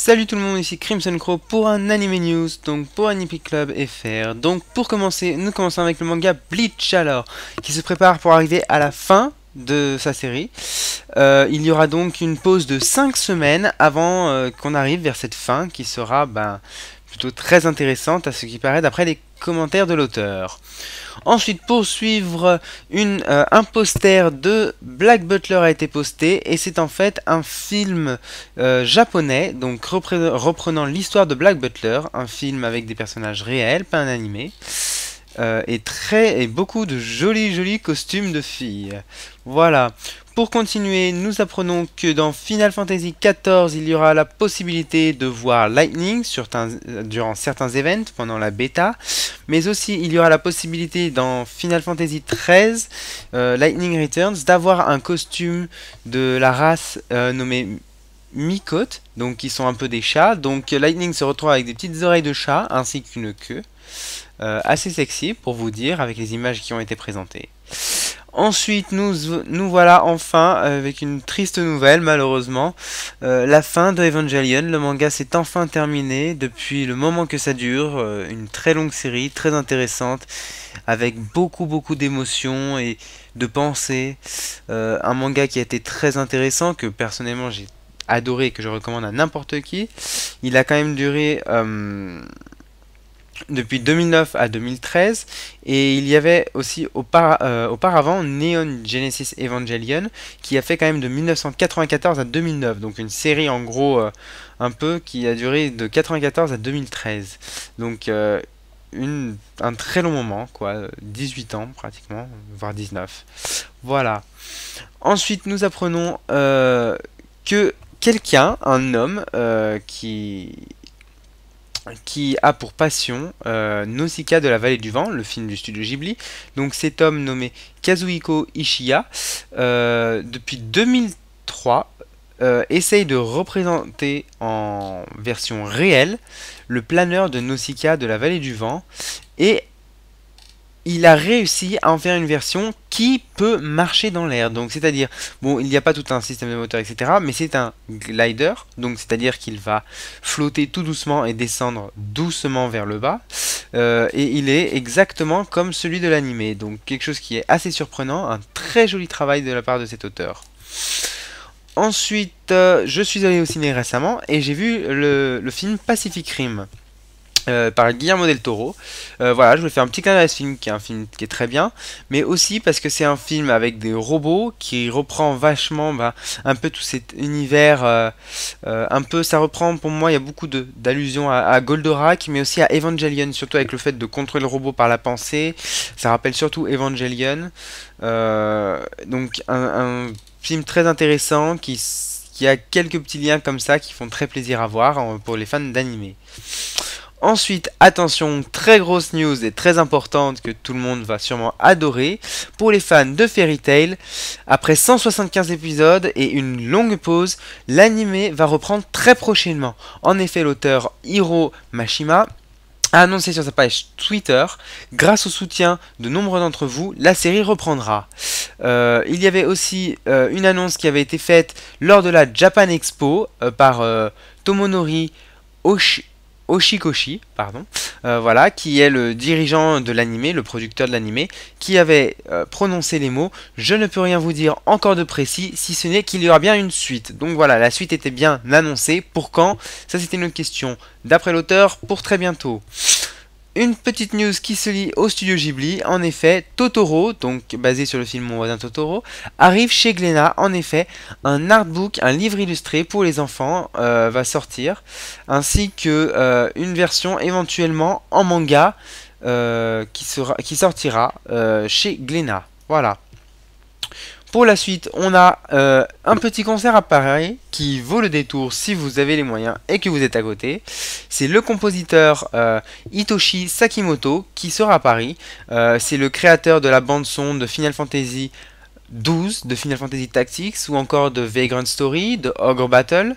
Salut tout le monde, ici Crimson Crow pour un anime news, donc pour Anime Club FR. Donc pour commencer, nous commençons avec le manga Bleach alors, qui se prépare pour arriver à la fin de sa série. Euh, il y aura donc une pause de 5 semaines avant euh, qu'on arrive vers cette fin qui sera ben, plutôt très intéressante à ce qui paraît d'après les commentaires de l'auteur. Ensuite, pour suivre, une, euh, un poster de Black Butler a été posté et c'est en fait un film japonais, donc reprenant l'histoire de Black Butler, un film avec des personnages réels, pas un animé. Euh, et très et beaucoup de jolis jolis costumes de filles. Voilà. Pour continuer, nous apprenons que dans Final Fantasy XIV, il y aura la possibilité de voir Lightning durant certains events pendant la bêta, mais aussi il y aura la possibilité dans Final Fantasy XIII, euh, Lightning Returns, d'avoir un costume de la race euh, nommée mi-côte, donc qui sont un peu des chats. Donc Lightning se retrouve avec des petites oreilles de chat ainsi qu'une queue. Euh, assez sexy pour vous dire avec les images qui ont été présentées. Ensuite, nous, nous voilà enfin avec une triste nouvelle, malheureusement. Euh, la fin de Evangelion. Le manga s'est enfin terminé depuis le moment que ça dure. Euh, une très longue série, très intéressante, avec beaucoup, beaucoup d'émotions et de pensées. un manga qui a été très intéressant, que personnellement j'ai adoré que je recommande à n'importe qui. Il a quand même duré euh, depuis 2009 à 2013 et il y avait aussi euh, auparavant Neon Genesis Evangelion qui a fait quand même de 1994 à 2009 donc une série en gros euh, un peu qui a duré de 94 à 2013 donc un très long moment quoi 18 ans pratiquement voire 19 voilà ensuite nous apprenons que quelqu'un, un homme, euh, qui qui a pour passion euh, Nausicaa de la vallée du vent, le film du studio Ghibli. Donc cet homme nommé Kazuhiko Ishiya, euh, depuis 2003, essaye de représenter en version réelle le planeur de Nausicaa de la vallée du vent et il a réussi à en faire une version qui peut marcher dans l'air. Donc c'est-à-dire, bon, il n'y a pas tout un système de moteur, etc. Mais c'est un glider, donc c'est-à-dire qu'il va flotter tout doucement et descendre doucement vers le bas. Euh, et il est exactement comme celui de l'animé. Donc quelque chose qui est assez surprenant, un très joli travail de la part de cet auteur. Ensuite, euh, je suis allé au ciné récemment et j'ai vu le film Pacific Rim. Euh, par Guillermo del Toro. Euh, voilà, je voulais faire un petit clin d'œil à ce film, qui est un film qui est très bien, mais aussi parce que c'est un film avec des robots qui reprend vachement bah, un peu tout cet univers, euh, un peu, ça reprend pour moi, il y a beaucoup d'allusions à, Goldorak, mais aussi à Evangelion, surtout avec le fait de contrôler le robot par la pensée, ça rappelle surtout Evangelion, donc un, film très intéressant qui a quelques petits liens comme ça qui font très plaisir à voir pour les fans d'animé. Ensuite, attention, très grosse news et très importante que tout le monde va sûrement adorer. Pour les fans de Fairy Tail, après 175 épisodes et une longue pause, l'anime va reprendre très prochainement. En effet, l'auteur Hiro Mashima a annoncé sur sa page Twitter, grâce au soutien de nombreux d'entre vous, la série reprendra. Euh, il y avait aussi euh, une annonce qui avait été faite lors de la Japan Expo euh, par Tomonori Oshi Oshikoshi, pardon, euh, voilà, qui est le dirigeant de l'animé, le producteur de l'animé, qui avait euh, prononcé les mots « Je ne peux rien vous dire encore de précis, si ce n'est qu'il y aura bien une suite ». Donc voilà, la suite était bien annoncée, pour quand Ça c'était une autre question, d'après l'auteur, pour très bientôt. Une petite news qui se lie au studio Ghibli, en effet, Totoro, donc basé sur le film Mon voisin Totoro, arrive chez Glénat, en effet, un artbook, un livre illustré pour les enfants euh, va sortir, ainsi que euh, une version éventuellement en manga euh, qui, sera, qui sortira chez Glénat. Voilà. Pour la suite, on a euh, un petit concert à Paris qui vaut le détour si vous avez les moyens et que vous êtes à côté. C'est le compositeur euh, Hitoshi Sakimoto qui sera à Paris. Euh, c'est le créateur de la bande son de Final Fantasy XII, de Final Fantasy Tactics ou encore de Vagrant Story, de Ogre Battle.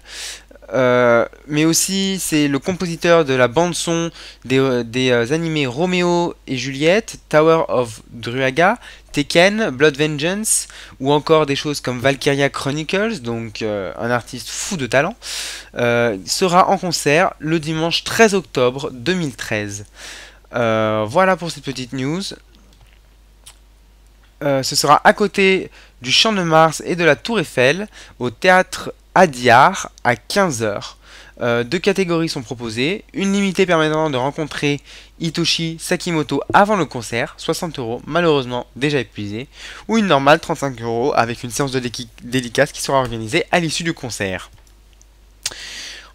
Euh, mais aussi c'est le compositeur de la bande son des, euh, euh, animés Romeo et Juliette, Tower of Druaga, Tekken, Blood Vengeance, ou encore des choses comme Valkyria Chronicles, donc un artiste fou de talent, sera en concert le dimanche 13 octobre 2013. voilà pour cette petite news. ce sera à côté du Champ de Mars et de la Tour Eiffel, au théâtre Adyar à 15h. Euh, deux catégories sont proposées, une limitée permettant de rencontrer Hitoshi Sakimoto avant le concert, 60 euros, malheureusement déjà épuisé, ou une normale, 35 euros, avec une séance de dédicace qui sera organisée à l'issue du concert.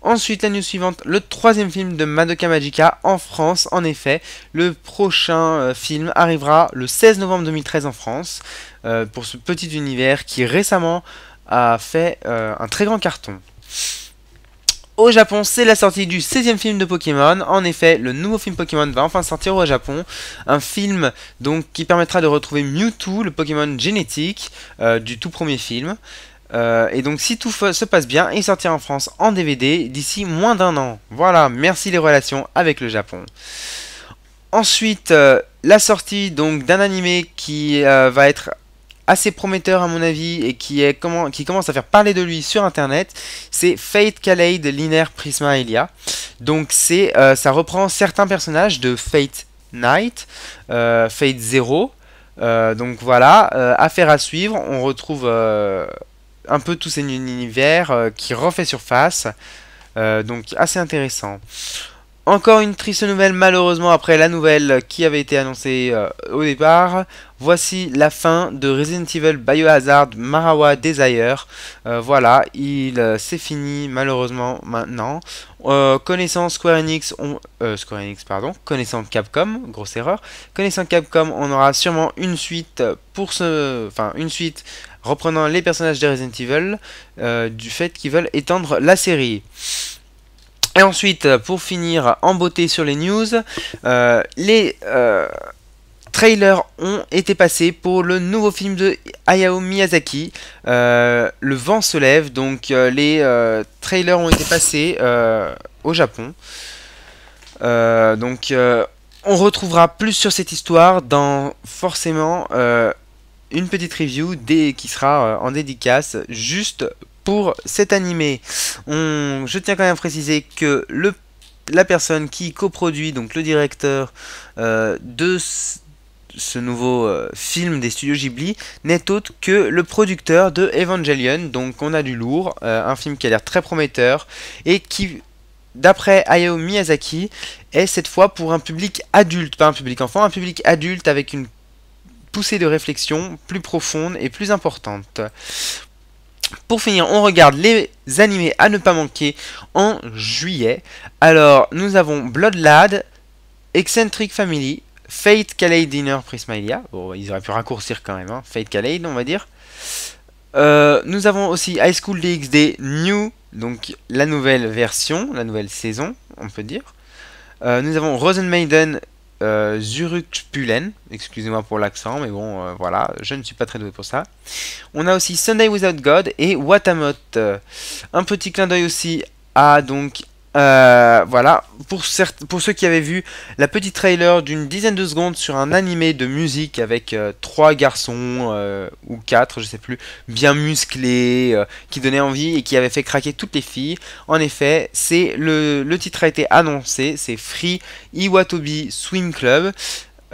Ensuite, la news suivante, le troisième film de Madoka Magica en France. En effet, le prochain euh, film arrivera le 16 novembre 2013 en France euh, pour ce petit univers qui récemment a fait euh, un très grand carton. Au Japon, c'est la sortie du 16e film de Pokémon. En effet, le nouveau film Pokémon va enfin sortir au Japon. Un film donc qui permettra de retrouver Mewtwo, le Pokémon génétique euh, du tout premier film. Euh, et donc si tout se passe bien, il sortira en France en DVD d'ici moins d'un an. Voilà, merci les relations avec le Japon. Ensuite, la sortie donc d'un animé qui va être assez prometteur à mon avis et qui, est, comment, qui commence à faire parler de lui sur internet, c'est Fate Kaleid de Linear Prisma Elia. Donc c'est, euh, ça reprend certains personnages de Fate Knight, euh, Fate Zero. Euh, donc voilà, affaire à suivre, on retrouve un peu tout cet univers qui refait surface. donc assez intéressant. Encore une triste nouvelle malheureusement après la nouvelle qui avait été annoncée euh, au départ. Voici la fin de Resident Evil Biohazard Marawa Desire. Euh, voilà, il s'est euh, c'est fini malheureusement maintenant. connaissant Square Enix, on, Square Enix pardon, connaissant Capcom, grosse erreur. Connaissant Capcom, on aura sûrement une suite pour ce, enfin une suite reprenant les personnages de Resident Evil du fait qu'ils veulent étendre la série. Et ensuite, pour finir en beauté sur les news, euh, les euh, trailers ont été passés pour le nouveau film de Hayao Miyazaki, euh, Le vent se lève. Donc les trailers ont été passés au Japon. donc on retrouvera plus sur cette histoire dans forcément une petite review qui sera en dédicace juste pour cet animé. Je tiens quand même à préciser que le... la personne qui coproduit, donc le directeur euh, de ce nouveau euh, film des studios Ghibli n'est autre que le producteur de Evangelion. Donc on a du lourd, euh, un film qui a l'air très prometteur et qui, d'après Hayao Miyazaki, est cette fois pour un public adulte, pas un public enfant, un public adulte avec une poussée de réflexion plus profonde et plus importante. Pour finir, on regarde les animés à ne pas manquer en juillet. Alors, nous avons Bloodlad, Eccentric Family, Fate Calais Dinner Prismailia. Bon, ils auraient pu raccourcir quand même, hein. Fate Calais, on va dire. Euh, nous avons aussi High School DxD New, donc la nouvelle version, la nouvelle saison, on peut dire. Euh, nous avons Rosen Maiden euh, excusez-moi pour l'accent, mais bon, euh, voilà, je ne suis pas très doué pour ça. On a aussi Sunday Without God et Watamot. Euh, un petit clin d'œil aussi à donc euh, voilà, pour, ceux qui avaient vu la petite trailer d'une dizaine de secondes sur un animé de musique avec euh, trois garçons euh, ou quatre, je sais plus, bien musclés, qui donnaient envie et qui avaient fait craquer toutes les filles. En effet, c'est le, le, titre a été annoncé, c'est Free Iwatobi Swim Club.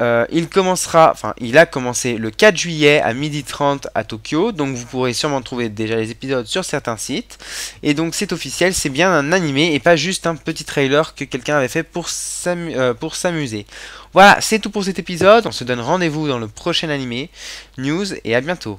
Euh, il commencera, enfin il a commencé le 4 juillet à 12h30 à Tokyo, donc vous pourrez sûrement trouver déjà les épisodes sur certains sites. Et donc c'est officiel, c'est bien un animé et pas juste un petit trailer que quelqu'un avait fait pour euh, s'amuser. voilà, c'est tout pour cet épisode, on se donne rendez-vous dans le prochain animé, news et à bientôt.